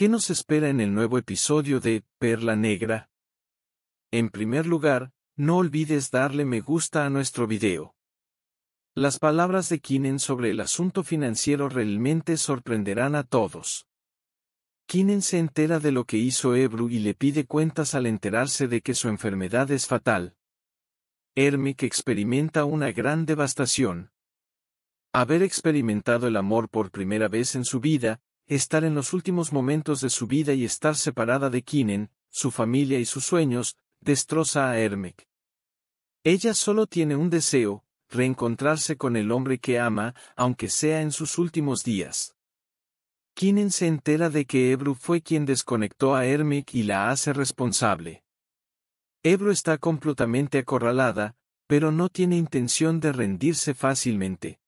¿Qué nos espera en el nuevo episodio de Perla Negra? En primer lugar, no olvides darle me gusta a nuestro video. Las palabras de Kinen sobre el asunto financiero realmente sorprenderán a todos. Kinen se entera de lo que hizo Ebru y le pide cuentas al enterarse de que su enfermedad es fatal. Hermic experimenta una gran devastación. Haber experimentado el amor por primera vez en su vida, estar en los últimos momentos de su vida y estar separada de Kinen, su familia y sus sueños, destroza a Ermek. Ella solo tiene un deseo, reencontrarse con el hombre que ama, aunque sea en sus últimos días. Kinen se entera de que Ebru fue quien desconectó a Ermic y la hace responsable. Ebru está completamente acorralada, pero no tiene intención de rendirse fácilmente.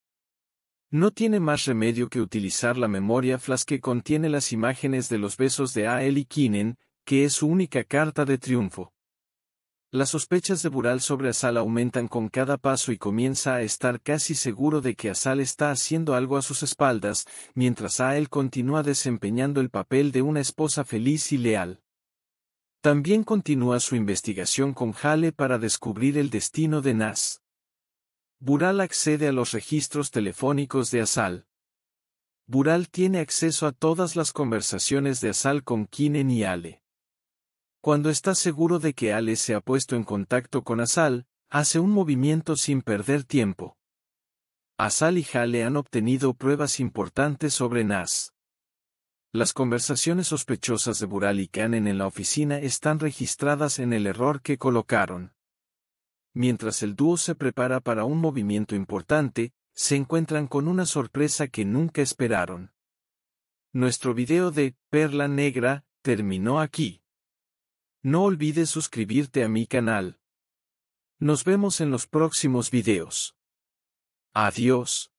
No tiene más remedio que utilizar la memoria flash que contiene las imágenes de los besos de Ael y Kinen, que es su única carta de triunfo. Las sospechas de Bural sobre Asal aumentan con cada paso y comienza a estar casi seguro de que Asal está haciendo algo a sus espaldas, mientras Ael continúa desempeñando el papel de una esposa feliz y leal. También continúa su investigación con Hale para descubrir el destino de Nas. Bural accede a los registros telefónicos de Asal. Bural tiene acceso a todas las conversaciones de Asal con Kinen y Ale. Cuando está seguro de que Ale se ha puesto en contacto con Asal, hace un movimiento sin perder tiempo. Asal y Hale han obtenido pruebas importantes sobre Nas. Las conversaciones sospechosas de Bural y Kanen en la oficina están registradas en el error que colocaron. Mientras el dúo se prepara para un movimiento importante, se encuentran con una sorpresa que nunca esperaron. Nuestro video de Perla Negra terminó aquí. No olvides suscribirte a mi canal. Nos vemos en los próximos videos. Adiós.